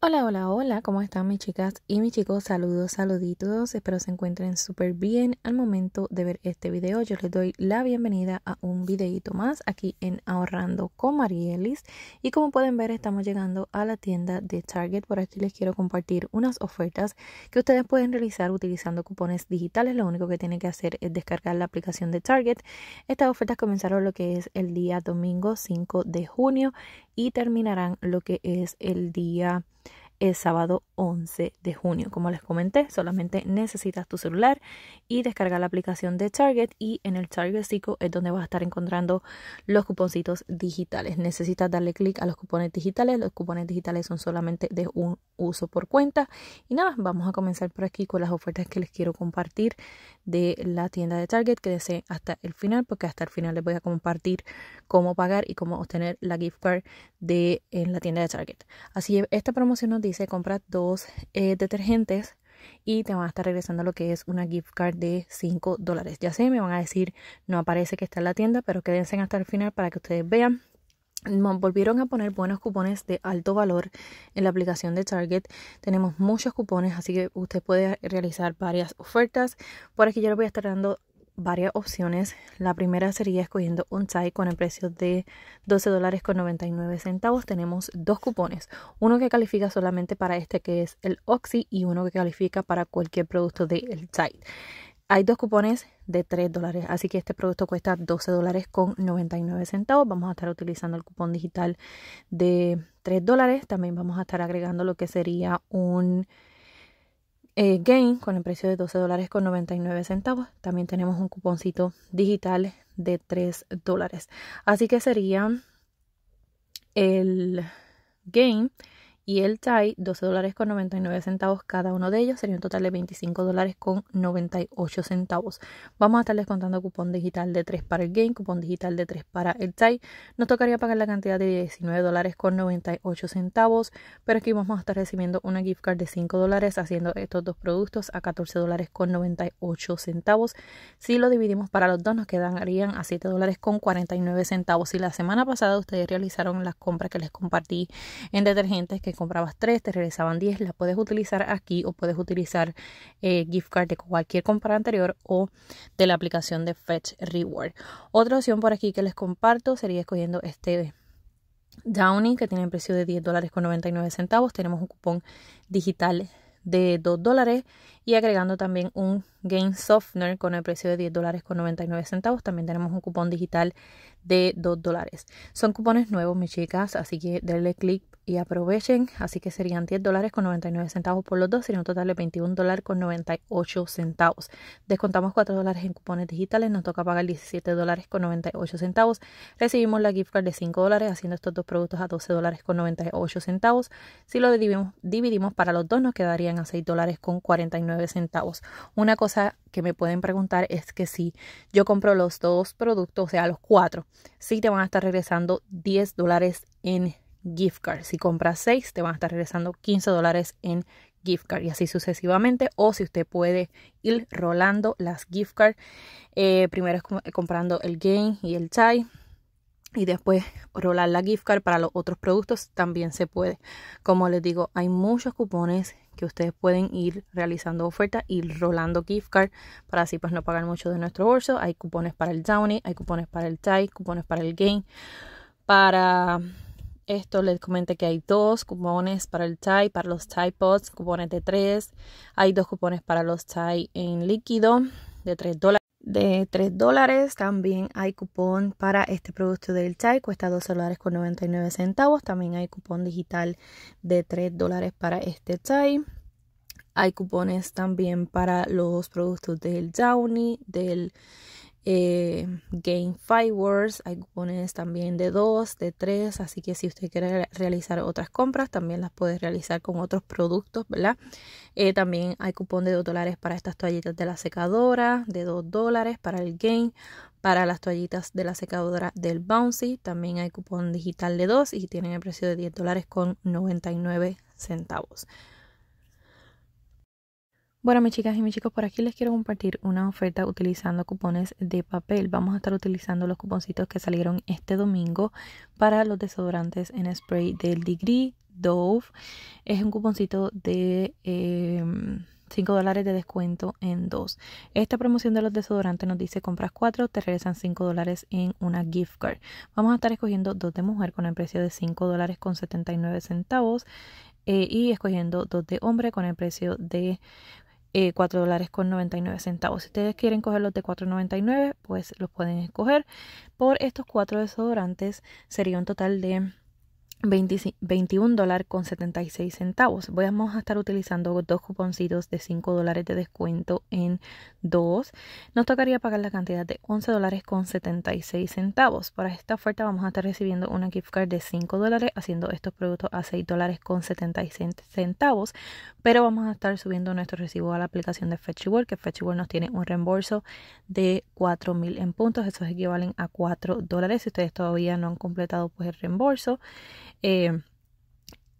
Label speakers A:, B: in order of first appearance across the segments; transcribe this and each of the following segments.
A: Hola, hola, hola, ¿cómo están mis chicas y mis chicos? Saludos, saluditos, espero se encuentren súper bien al momento de ver este video. Yo les doy la bienvenida a un videito más aquí en Ahorrando con Marielis y como pueden ver estamos llegando a la tienda de Target. Por aquí les quiero compartir unas ofertas que ustedes pueden realizar utilizando cupones digitales. Lo único que tienen que hacer es descargar la aplicación de Target. Estas ofertas comenzaron lo que es el día domingo 5 de junio y terminarán lo que es el día el sábado 11 de junio. Como les comenté, solamente necesitas tu celular y descargar la aplicación de Target y en el Target Cico es donde vas a estar encontrando los cuponcitos digitales. Necesitas darle clic a los cupones digitales. Los cupones digitales son solamente de un uso por cuenta. Y nada, vamos a comenzar por aquí con las ofertas que les quiero compartir de la tienda de Target. Quédense hasta el final porque hasta el final les voy a compartir cómo pagar y cómo obtener la gift card de la tienda de Target. Así esta promoción nos dice compra dos eh, detergentes y te van a estar regresando lo que es una gift card de 5 dólares. Ya sé, me van a decir, no aparece que está en la tienda, pero quédense hasta el final para que ustedes vean volvieron a poner buenos cupones de alto valor en la aplicación de Target. Tenemos muchos cupones, así que usted puede realizar varias ofertas. Por aquí yo le voy a estar dando varias opciones. La primera sería escogiendo un tie con el precio de 12 dólares con 99 centavos. Tenemos dos cupones, uno que califica solamente para este que es el Oxy y uno que califica para cualquier producto del de Tide hay dos cupones de 3 dólares, así que este producto cuesta 12 dólares con 99 centavos. Vamos a estar utilizando el cupón digital de 3 dólares. También vamos a estar agregando lo que sería un game eh, gain con el precio de 12 dólares con 99 centavos. También tenemos un cuponcito digital de 3 dólares. Así que sería el gain y el Thai, 12 dólares con 99 centavos cada uno de ellos, sería un total de 25 dólares con 98 centavos. Vamos a estarles contando cupón digital de 3 para el Game, cupón digital de 3 para el Thai. Nos tocaría pagar la cantidad de 19 dólares con 98 centavos, pero aquí vamos a estar recibiendo una gift card de 5 dólares haciendo estos dos productos a 14 dólares con 98 centavos. Si lo dividimos para los dos nos quedarían a 7 dólares con 49 centavos. Si la semana pasada ustedes realizaron las compras que les compartí en detergentes que comprabas tres, te regresaban 10, la puedes utilizar aquí o puedes utilizar eh, gift card de cualquier compra anterior o de la aplicación de Fetch Reward. Otra opción por aquí que les comparto sería escogiendo este Downing que tiene el precio de 10 dólares con 99 centavos. Tenemos un cupón digital de 2 dólares y agregando también un Game Softener con el precio de 10 dólares con 99 centavos. También tenemos un cupón digital de 2 dólares. Son cupones nuevos, mis chicas, así que denle clic y aprovechen. Así que serían 10 dólares con 99 centavos por los dos, sería un total de 21 dólares con 98 centavos. Descontamos 4 dólares en cupones digitales, nos toca pagar 17 dólares con 98 centavos. Recibimos la gift card de 5 dólares, haciendo estos dos productos a 12 dólares con 98 centavos. Si lo dividimos, dividimos para los dos, nos quedarían a 6 dólares con 49 centavos. Una cosa que me pueden preguntar es que si yo compro los dos productos, o sea, los cuatro, si te van a estar regresando 10 dólares en gift card. Si compras seis, te van a estar regresando 15 dólares en gift card y así sucesivamente. O si usted puede ir rolando las gift card, eh, primero eh, comprando el game y el chai y después rolar la gift card para los otros productos también se puede. Como les digo, hay muchos cupones que ustedes pueden ir realizando ofertas y rolando gift card para así pues no pagar mucho de nuestro bolso. Hay cupones para el Downy, hay cupones para el Tide, cupones para el game Para esto les comenté que hay dos cupones para el Thai. para los Tide Pods, cupones de tres Hay dos cupones para los Tide en líquido de 3 dólares de 3 dólares. También hay cupón para este producto del chai, cuesta 2 dólares con 99 centavos. También hay cupón digital de 3 dólares para este chai. Hay cupones también para los productos del Downy, del eh, Game hay cupones también de 2, de 3, así que si usted quiere realizar otras compras, también las puede realizar con otros productos, ¿verdad? Eh, también hay cupón de 2 dólares para estas toallitas de la secadora, de 2 dólares para el Game, para las toallitas de la secadora del Bouncy, también hay cupón digital de 2 y tienen el precio de 10 dólares con 99 centavos. Bueno, mis chicas y mis chicos, por aquí les quiero compartir una oferta utilizando cupones de papel. Vamos a estar utilizando los cuponcitos que salieron este domingo para los desodorantes en spray del Degree Dove. Es un cuponcito de... 5 em, dólares de descuento en dos. Esta promoción de los desodorantes nos dice compras 4, te regresan 5 dólares en una gift card. Vamos a estar escogiendo dos de mujer con el precio de 5 dólares con 79 centavos eh, y escogiendo dos de hombre con el precio de 4 eh, dólares con 99 centavos. Si ustedes quieren coger los de 4.99, pues los pueden escoger. Por estos cuatro desodorantes sería un total de 21 dólares con 76 centavos. Vamos a estar utilizando dos cuponcitos de 5 dólares de descuento en dos. Nos tocaría pagar la cantidad de 11 dólares con 76 centavos. Para esta oferta vamos a estar recibiendo una gift card de 5 dólares haciendo estos productos a 6 dólares con 76 centavos. Pero vamos a estar subiendo nuestro recibo a la aplicación de Fetchable que Fetchable nos tiene un reembolso de $4000 en puntos. Esos equivalen a 4 dólares. Si ustedes todavía no han completado pues el reembolso. Eh,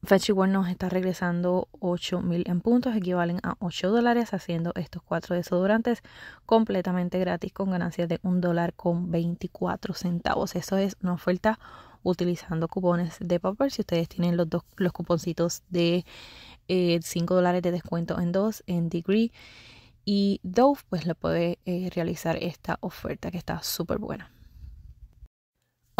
A: Fetch nos está regresando 8.000 en puntos, equivalen a 8 dólares, haciendo estos cuatro desodorantes completamente gratis con ganancias de 1 dólar con 24 centavos. Eso es una oferta utilizando cupones de papel. Si ustedes tienen los dos los cuponcitos de 5 eh, dólares de descuento en 2 en Degree y Dove, pues lo puede eh, realizar esta oferta que está súper buena.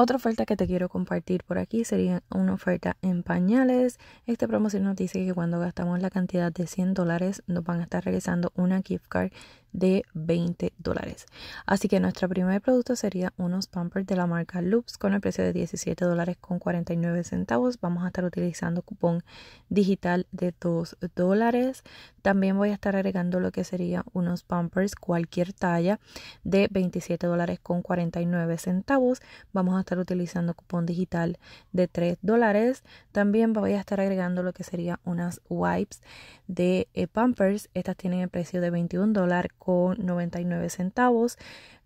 A: Otra oferta que te quiero compartir por aquí sería una oferta en pañales. Este promoción nos dice que cuando gastamos la cantidad de 100 dólares nos van a estar regresando una gift card de 20 dólares. Así que nuestro primer producto sería unos pampers de la marca Loops con el precio de 17 dólares con 49 centavos. Vamos a estar utilizando cupón digital de 2 dólares. También voy a estar agregando lo que sería unos pampers cualquier talla de 27 dólares con 49 centavos. Vamos a estar utilizando cupón digital de 3 dólares. También voy a estar agregando lo que sería unas wipes de eh, pampers. Estas tienen el precio de 21 dólares con 99 centavos.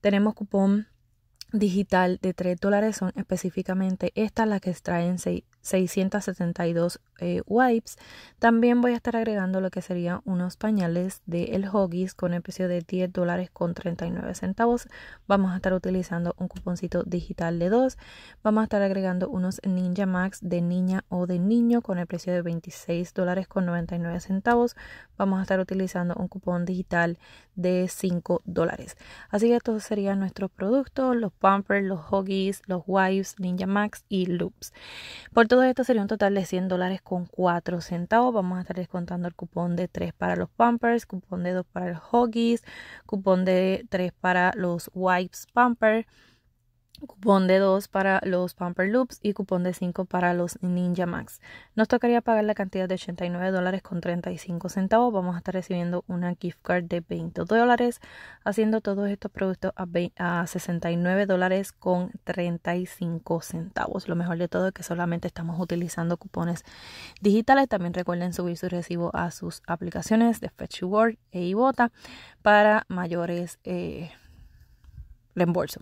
A: Tenemos cupón digital de 3 dólares, son específicamente estas las que traen 6 672 eh, wipes. También voy a estar agregando lo que serían unos pañales de El Hoggies con el precio de 10 dólares con 39 centavos. Vamos a estar utilizando un cuponcito digital de 2. Vamos a estar agregando unos Ninja Max de niña o de niño con el precio de 26 dólares con 99 centavos. Vamos a estar utilizando un cupón digital de 5 dólares. Así que estos serían nuestros productos, los Pampers, los Hoggies, los Wipes, Ninja Max y Loops. Por todo esto sería un total de 100 dólares con 4 centavos. Vamos a estar descontando el cupón de 3 para los Pampers, cupón de 2 para los Hoggies, cupón de 3 para los Wipes Pampers cupón de 2 para los Pumper Loops y cupón de 5 para los Ninja Max. Nos tocaría pagar la cantidad de 89 dólares con 35 centavos. Vamos a estar recibiendo una gift card de 20 dólares, haciendo todos estos productos a, 69 dólares con 35 centavos. Lo mejor de todo es que solamente estamos utilizando cupones digitales. También recuerden subir su recibo a sus aplicaciones de Fetch World e Ibota para mayores eh, reembolso.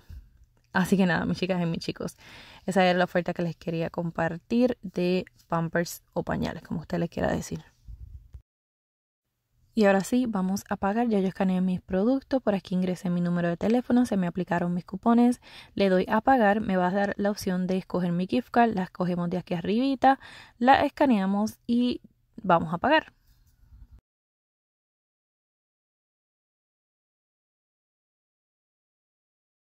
A: Así que nada, mis chicas y mis chicos, esa era la oferta que les quería compartir de pampers o pañales, como usted les quiera decir. Y ahora sí, vamos a pagar. Ya yo escaneé mis productos, por aquí ingresé mi número de teléfono, se me aplicaron mis cupones, le doy a pagar, me va a dar la opción de escoger mi gift card, la escogemos de aquí arribita, la escaneamos y vamos a pagar.